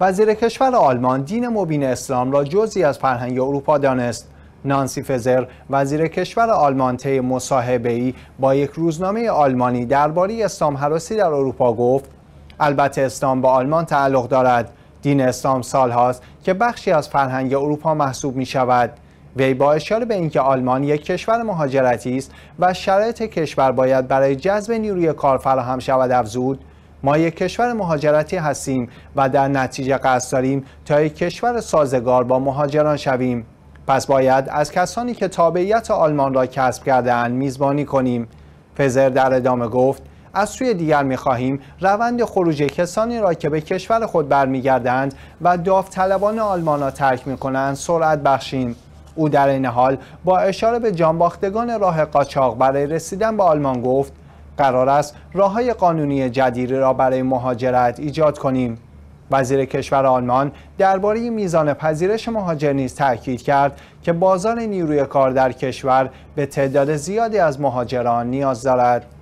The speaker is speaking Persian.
وزیر کشور آلمان دین مبین اسلام را جزی از فرهنگ اروپا دانست نانسی فزر وزیر کشور آلمان طی ای با یک روزنامه آلمانی درباره اسلام حراسی در اروپا گفت البته اسلام به آلمان تعلق دارد دین اسلام سالهاست که بخشی از فرهنگ اروپا محسوب می شود وی با اشاره به اینکه آلمان یک کشور مهاجرتی است و شرایط کشور باید برای جذب نیروی کار فراهم شود افزود ما یک کشور مهاجرتی هستیم و در نتیجه قصد داریم تا یک کشور سازگار با مهاجران شویم پس باید از کسانی که تابعیت آلمان را کسب کردهاند میزبانی کنیم فزر در ادامه گفت از سوی دیگر میخواهیم روند خروج کسانی را که به کشور خود برمیگردند و داوطلبان آلمان را ترک میکنند سرعت بخشیم او در این حال با اشاره به جانباختگان راه قاچاق برای رسیدن به آلمان گفت قرار است راه های قانونی جدیدی را برای مهاجرت ایجاد کنیم وزیر کشور آلمان درباره میزان پذیرش مهاجر نیز تاکید کرد که بازار نیروی کار در کشور به تعداد زیادی از مهاجران نیاز دارد